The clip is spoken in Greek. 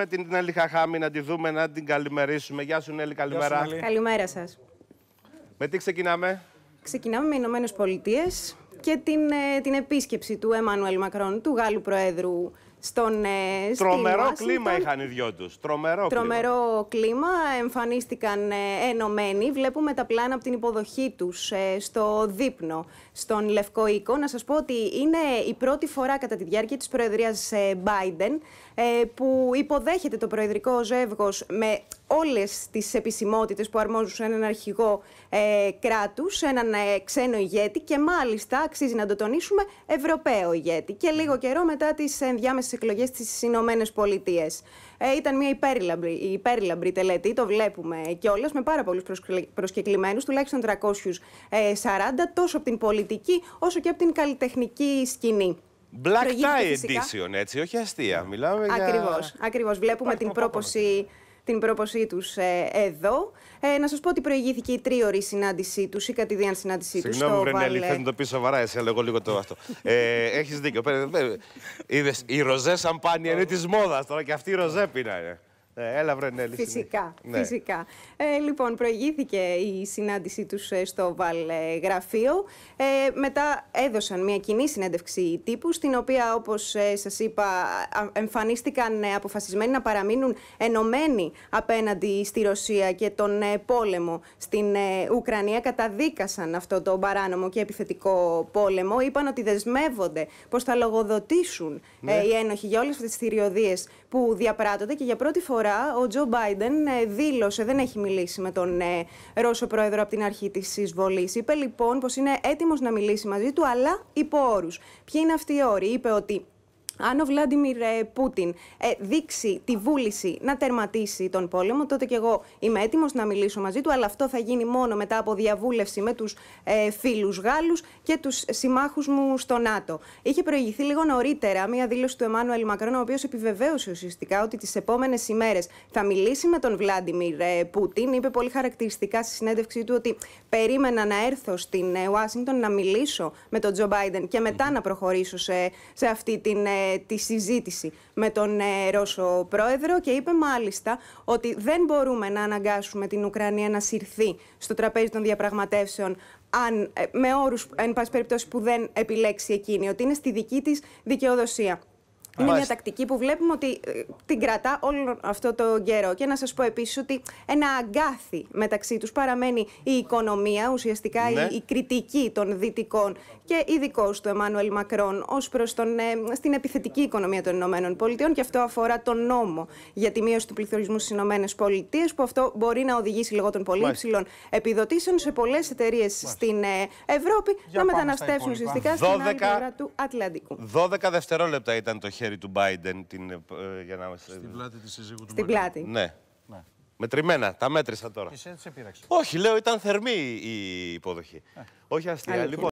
με την Έλλη Χαχάμη να τη δούμε, να την καλημερίσουμε. Γεια σου Νέλη, καλημέρα. Καλημέρα σας. Με τι ξεκινάμε? Ξεκινάμε με Ηνωμένες Πολιτείες και την, ε, την επίσκεψη του Εμμανουέλ Μακρόν, του Γάλλου Προέδρου, στον ε, Τρομερό κλίμα είχαν οι δυο τους. Τρομερό, Τρομερό κλίμα. Εμφανίστηκαν ε, ενωμένοι. Βλέπουμε τα πλάνα από την υποδοχή τους στο δείπνο, στον Λευκό Οίκο. Να σας πω ότι είναι η πρώτη φορά κατά τη διάρκεια της Προεδρίας Biden που υποδέχεται το προεδρικό ζεύγος με όλες τις επισημότητες που αρμόζουν σε έναν αρχηγό ε, κράτους, έναν ε, ξένο ηγέτη και μάλιστα, αξίζει να το τονίσουμε, Ευρωπαίο ηγέτη. Και λίγο ναι. καιρό μετά τις ενδιάμεσες εκλογές στις Ηνωμένες Πολιτείες. Ε, ήταν μια υπέρλαμπρη, τελετή, το βλέπουμε κιόλας, με πάρα πολλούς προσκεκλημένους, τουλάχιστον 340, ε, τόσο από την πολιτική όσο και από την καλλιτεχνική σκηνή. Black tie edition, έτσι, όχι αστεία. Μιλάμε για... Ακριβώς, ακριβώς. Βλέπουμε την πρόποση την πρόποσή τους ε, εδώ. Ε, να σας πω ότι προηγήθηκε η τρίωρη συνάντησή τους ή κατηδίαν συνάντησή τους. Συγγνώμη, Βρενέλη, βάλε... να το πεις σοβαρά, εσύ, αλλά εγώ λίγο το αυτό. ε, Έχεις δίκιο. Είδε, η ροζέ σαμπάνια είναι της μόδας τώρα και αυτή η ροζέ πεινάει. Ναι, φυσικά. Ναι. φυσικά. Ε, λοιπόν, προηγήθηκε η συνάντησή τους ε, στο Βαλ Γραφείο. Ε, μετά έδωσαν μια κοινή συνέντευξη τύπου, στην οποία, όπως ε, σας είπα, εμφανίστηκαν ε, αποφασισμένοι να παραμείνουν ενωμένοι απέναντι στη Ρωσία και τον πόλεμο στην Ουκρανία. Καταδίκασαν αυτό το παράνομο και επιθετικό πόλεμο. Είπαν ότι δεσμεύονται πως θα λογοδοτήσουν ναι. οι ένοχοι για όλες αυτές τις θηριωδίες που διαπράττονται και για πρώτη φορά Τώρα ο Τζο Μπάιντεν ε, δήλωσε, δεν έχει μιλήσει με τον ε, Ρώσο πρόεδρο από την αρχή της εισβολής. Είπε λοιπόν πως είναι έτοιμος να μιλήσει μαζί του, αλλά υπό όρους. Ποιοι είναι αυτοί οι όροι, είπε ότι αν ο Βλάντιμιρ ε, Πούτιν ε, δείξει τη βούληση να τερματίσει τον πόλεμο, τότε και εγώ είμαι έτοιμος να μιλήσω μαζί του. Αλλά αυτό θα γίνει μόνο μετά από διαβούλευση με τους ε, φίλους Γάλλους και τους συμμάχους μου στο ΝΑΤΟ. Είχε προηγηθεί λίγο νωρίτερα μία δήλωση του Εμμάνουελ Μακρόν, ο οποίος επιβεβαίωσε ουσιαστικά ότι τις επόμενες ημέρες θα μιλήσει με τον Βλάντιμιρ Πούτιν. Είπε πολύ χαρακτηριστικά στη συνέντευξή του ότι περίμενα να έρθω στην Ουάσιγκτον να μιλήσω με τον Τζο Μπάιντεν και μετά να προχωρήσω σε, σε αυτή την τη συζήτηση με τον ε, Ρώσο πρόεδρο και είπε μάλιστα ότι δεν μπορούμε να αναγκάσουμε την Ουκρανία να συρθεί στο τραπέζι των διαπραγματεύσεων αν, ε, με όρους, εν πάση περιπτώσει, που δεν επιλέξει εκείνη, ότι είναι στη δική της δικαιοδοσία. Είναι μια τακτική που βλέπουμε ότι ε, την κρατά όλο αυτό το καιρό. Και να σας πω επίσης ότι ένα αγκάθι μεταξύ τους παραμένει η οικονομία, ουσιαστικά η, ναι. κριτική των δυτικών και ειδικός του Εμμάνουελ Μακρόν ως προς ε, επιθετική οικονομία των Ηνωμένων Πολιτειών. Και αυτό αφορά τον νόμο για τη μείωση του πληθωρισμού στις Ηνωμένες Πολιτείες, που αυτό μπορεί να οδηγήσει λόγω των πολύ υψηλών επιδοτήσεων σε πολλές εταιρείες στην ε, Ευρώπη για να μεταναστεύσουν ουσιαστικά στην άλλη του Ατλαντικού. 12 δευτερόλεπτα ήταν το χέρι του Μπάιντεν, την, ε, ε, για να... Στην πλάτη της συζύγου του Στην πλάτη. Ναι. ναι. Μετρημένα, τα μέτρησα τώρα. Και σε πείραξε. Όχι, λέω, ήταν θερμή η υποδοχή. Ε. Όχι αστεία. Λοιπόν,